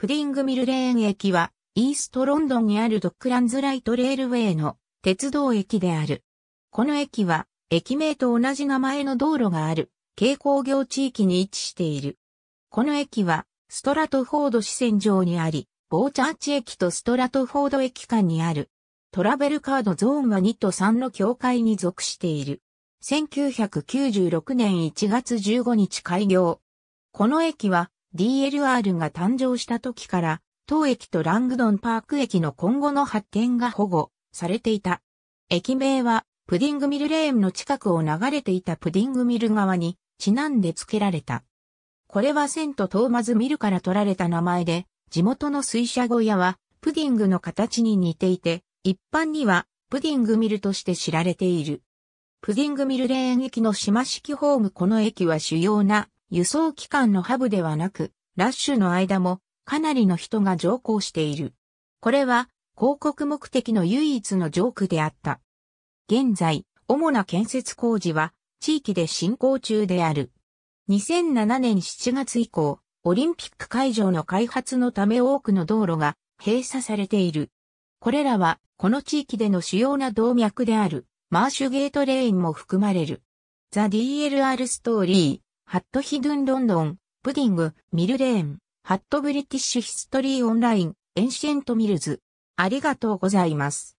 プディングミルレーン駅は、イーストロンドンにあるドックランズライトレールウェイの鉄道駅である。この駅は、駅名と同じ名前の道路がある、軽工業地域に位置している。この駅は、ストラトフォード支線上にあり、ボーチャーチ駅とストラトフォード駅間にある。トラベルカードゾーンは2と3の境界に属している。1996年1月15日開業。この駅は DLR が誕生した時から、当駅とラングドンパーク駅の今後の発展が保護されていた。駅名は、プディングミルレーンの近くを流れていたプディングミル側にちなんで付けられた。これはセントトーマズミルから取られた名前で、地元の水車小屋は、プディングの形に似ていて、一般には、プディングミルとして知られている。プディングミルレーン駅の島式ホームこの駅は主要な輸送機関のハブではなく、ラッシュの間もかなりの人が乗降している。これは広告目的の唯一のジョークであった。現在、主な建設工事は地域で進行中である。2007年7月以降、オリンピック会場の開発のため多くの道路が閉鎖されている。これらは、この地域での主要な動脈である、マーシュゲートレインも含まれる。ザ・ DLR ストーリー。ハットヒドゥンロンドン、プディング、ミルレーン、ハットブリティッシュヒストリーオンライン、エンシェントミルズ。ありがとうございます。